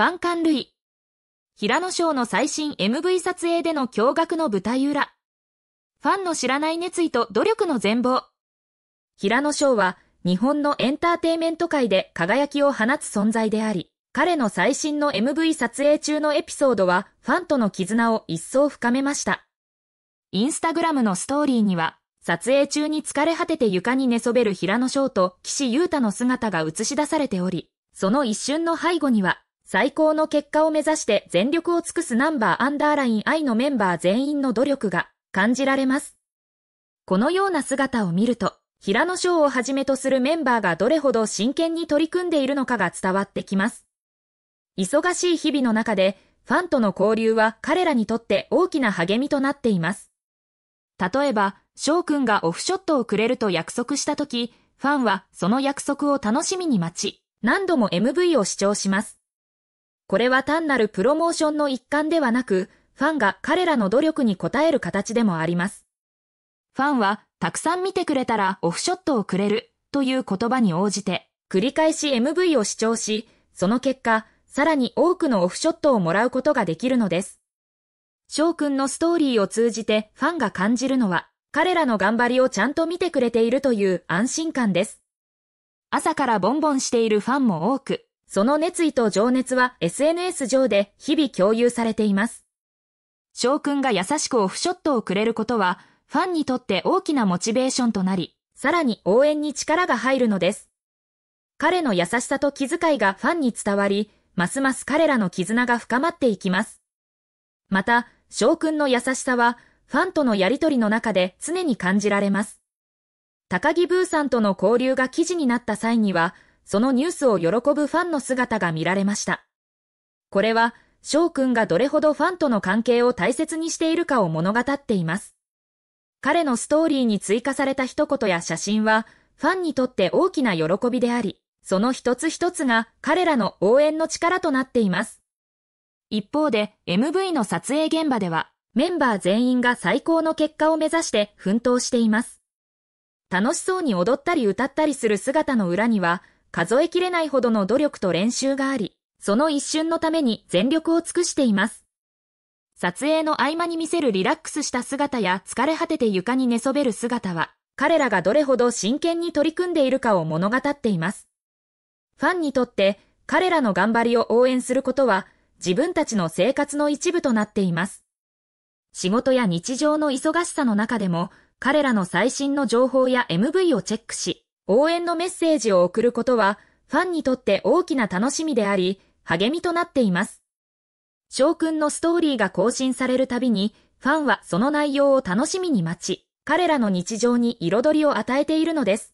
ファンン類。平野賞の最新 MV 撮影での驚愕の舞台裏。ファンの知らない熱意と努力の全貌。平野翔は日本のエンターテイメント界で輝きを放つ存在であり、彼の最新の MV 撮影中のエピソードはファンとの絆を一層深めました。インスタグラムのストーリーには、撮影中に疲れ果てて床に寝そべる平野翔と岸優太の姿が映し出されており、その一瞬の背後には、最高の結果を目指して全力を尽くすナンバーアンダーライン I のメンバー全員の努力が感じられます。このような姿を見ると、平野翔をはじめとするメンバーがどれほど真剣に取り組んでいるのかが伝わってきます。忙しい日々の中で、ファンとの交流は彼らにとって大きな励みとなっています。例えば、翔くんがオフショットをくれると約束した時、ファンはその約束を楽しみに待ち、何度も MV を視聴します。これは単なるプロモーションの一環ではなく、ファンが彼らの努力に応える形でもあります。ファンは、たくさん見てくれたらオフショットをくれるという言葉に応じて、繰り返し MV を視聴し、その結果、さらに多くのオフショットをもらうことができるのです。翔くんのストーリーを通じてファンが感じるのは、彼らの頑張りをちゃんと見てくれているという安心感です。朝からボンボンしているファンも多く、その熱意と情熱は SNS 上で日々共有されています。翔くんが優しくオフショットをくれることは、ファンにとって大きなモチベーションとなり、さらに応援に力が入るのです。彼の優しさと気遣いがファンに伝わり、ますます彼らの絆が深まっていきます。また、翔くんの優しさは、ファンとのやりとりの中で常に感じられます。高木ブーさんとの交流が記事になった際には、そのニュースを喜ぶファンの姿が見られました。これは、翔くんがどれほどファンとの関係を大切にしているかを物語っています。彼のストーリーに追加された一言や写真は、ファンにとって大きな喜びであり、その一つ一つが彼らの応援の力となっています。一方で、MV の撮影現場では、メンバー全員が最高の結果を目指して奮闘しています。楽しそうに踊ったり歌ったりする姿の裏には、数えきれないほどの努力と練習があり、その一瞬のために全力を尽くしています。撮影の合間に見せるリラックスした姿や疲れ果てて床に寝そべる姿は、彼らがどれほど真剣に取り組んでいるかを物語っています。ファンにとって彼らの頑張りを応援することは自分たちの生活の一部となっています。仕事や日常の忙しさの中でも彼らの最新の情報や MV をチェックし、応援のメッセージを送ることは、ファンにとって大きな楽しみであり、励みとなっています。翔くんのストーリーが更新されるたびに、ファンはその内容を楽しみに待ち、彼らの日常に彩りを与えているのです。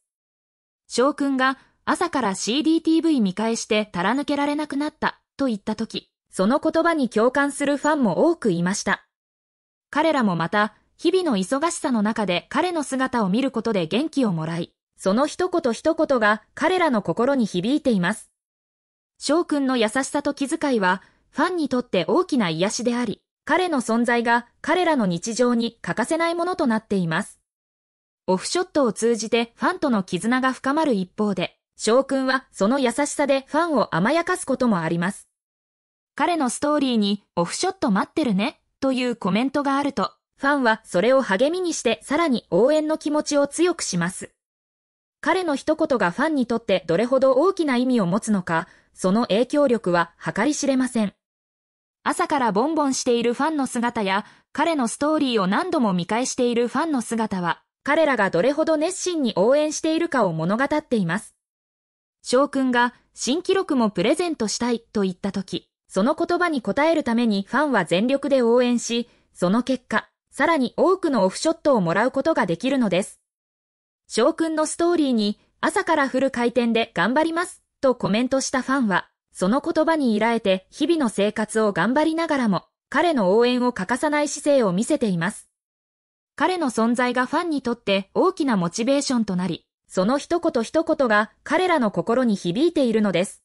翔くんが朝から CDTV 見返してたら抜けられなくなったと言った時、その言葉に共感するファンも多くいました。彼らもまた、日々の忙しさの中で彼の姿を見ることで元気をもらい、その一言一言が彼らの心に響いています。翔くんの優しさと気遣いは、ファンにとって大きな癒しであり、彼の存在が彼らの日常に欠かせないものとなっています。オフショットを通じてファンとの絆が深まる一方で、翔くんはその優しさでファンを甘やかすこともあります。彼のストーリーにオフショット待ってるねというコメントがあると、ファンはそれを励みにしてさらに応援の気持ちを強くします。彼の一言がファンにとってどれほど大きな意味を持つのか、その影響力は計り知れません。朝からボンボンしているファンの姿や、彼のストーリーを何度も見返しているファンの姿は、彼らがどれほど熱心に応援しているかを物語っています。翔くんが新記録もプレゼントしたいと言った時、その言葉に応えるためにファンは全力で応援し、その結果、さらに多くのオフショットをもらうことができるのです。翔くんのストーリーに朝から降る回転で頑張りますとコメントしたファンは、その言葉に依頼て日々の生活を頑張りながらも、彼の応援を欠かさない姿勢を見せています。彼の存在がファンにとって大きなモチベーションとなり、その一言一言が彼らの心に響いているのです。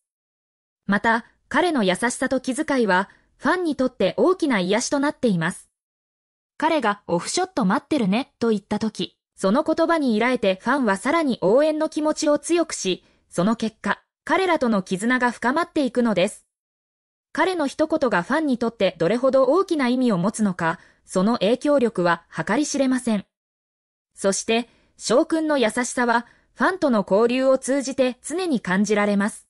また、彼の優しさと気遣いは、ファンにとって大きな癒しとなっています。彼がオフショット待ってるねと言った時、その言葉に依頼てファンはさらに応援の気持ちを強くし、その結果、彼らとの絆が深まっていくのです。彼の一言がファンにとってどれほど大きな意味を持つのか、その影響力は計り知れません。そして、翔くんの優しさは、ファンとの交流を通じて常に感じられます。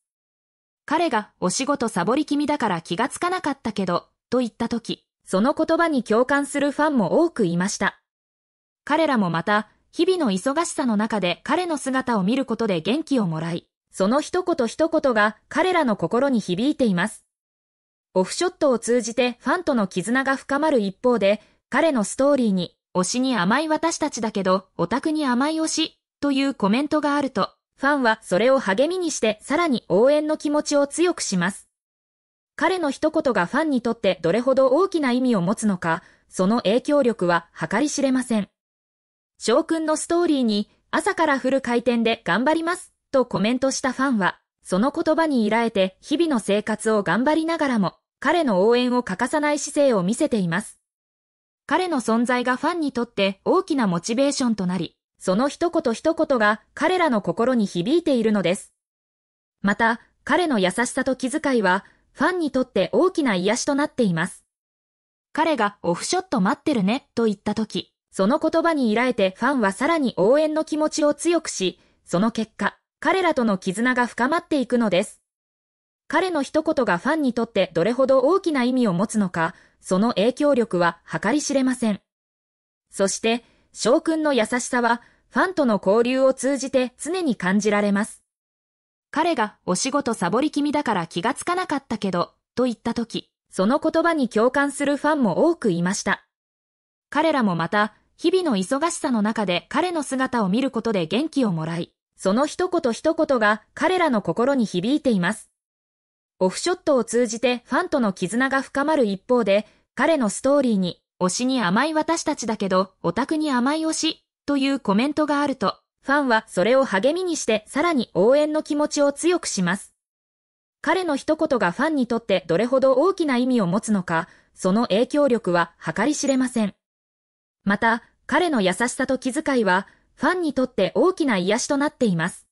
彼がお仕事サボり気味だから気がつかなかったけど、と言った時、その言葉に共感するファンも多くいました。彼らもまた、日々の忙しさの中で彼の姿を見ることで元気をもらい、その一言一言が彼らの心に響いています。オフショットを通じてファンとの絆が深まる一方で、彼のストーリーに、推しに甘い私たちだけど、オタクに甘い推し、というコメントがあると、ファンはそれを励みにしてさらに応援の気持ちを強くします。彼の一言がファンにとってどれほど大きな意味を持つのか、その影響力は計り知れません。翔くんのストーリーに朝からフル回転で頑張りますとコメントしたファンは、その言葉に依頼えて日々の生活を頑張りながらも、彼の応援を欠かさない姿勢を見せています。彼の存在がファンにとって大きなモチベーションとなり、その一言一言が彼らの心に響いているのです。また、彼の優しさと気遣いは、ファンにとって大きな癒しとなっています。彼がオフショット待ってるねと言った時、その言葉に依頼てファンはさらに応援の気持ちを強くし、その結果、彼らとの絆が深まっていくのです。彼の一言がファンにとってどれほど大きな意味を持つのか、その影響力は計り知れません。そして、翔くんの優しさは、ファンとの交流を通じて常に感じられます。彼が、お仕事サボり気味だから気がつかなかったけど、と言った時、その言葉に共感するファンも多くいました。彼らもまた、日々の忙しさの中で彼の姿を見ることで元気をもらい、その一言一言が彼らの心に響いています。オフショットを通じてファンとの絆が深まる一方で、彼のストーリーに、推しに甘い私たちだけど、オタクに甘い推し、というコメントがあると、ファンはそれを励みにしてさらに応援の気持ちを強くします。彼の一言がファンにとってどれほど大きな意味を持つのか、その影響力は計り知れません。また、彼の優しさと気遣いは、ファンにとって大きな癒しとなっています。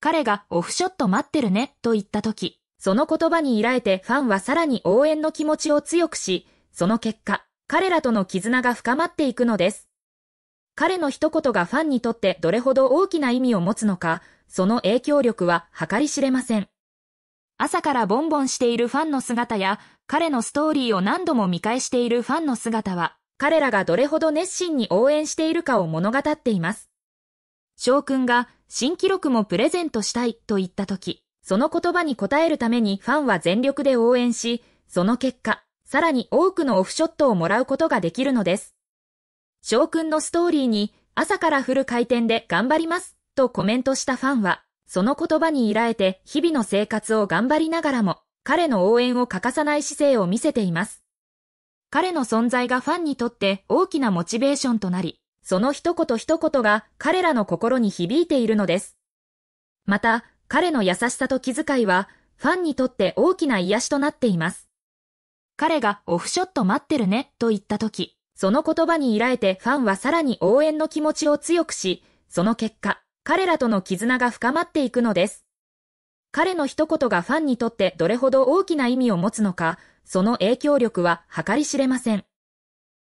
彼がオフショット待ってるねと言った時、その言葉に依頼てファンはさらに応援の気持ちを強くし、その結果、彼らとの絆が深まっていくのです。彼の一言がファンにとってどれほど大きな意味を持つのか、その影響力は計り知れません。朝からボンボンしているファンの姿や、彼のストーリーを何度も見返しているファンの姿は、彼らがどれほど熱心に応援しているかを物語っています。翔くんが新記録もプレゼントしたいと言った時、その言葉に応えるためにファンは全力で応援し、その結果、さらに多くのオフショットをもらうことができるのです。翔くんのストーリーに朝からフル回転で頑張りますとコメントしたファンは、その言葉に依頼えて日々の生活を頑張りながらも、彼の応援を欠かさない姿勢を見せています。彼の存在がファンにとって大きなモチベーションとなり、その一言一言が彼らの心に響いているのです。また、彼の優しさと気遣いは、ファンにとって大きな癒しとなっています。彼がオフショット待ってるねと言った時、その言葉に依頼てファンはさらに応援の気持ちを強くし、その結果、彼らとの絆が深まっていくのです。彼の一言がファンにとってどれほど大きな意味を持つのか、その影響力は計り知れません。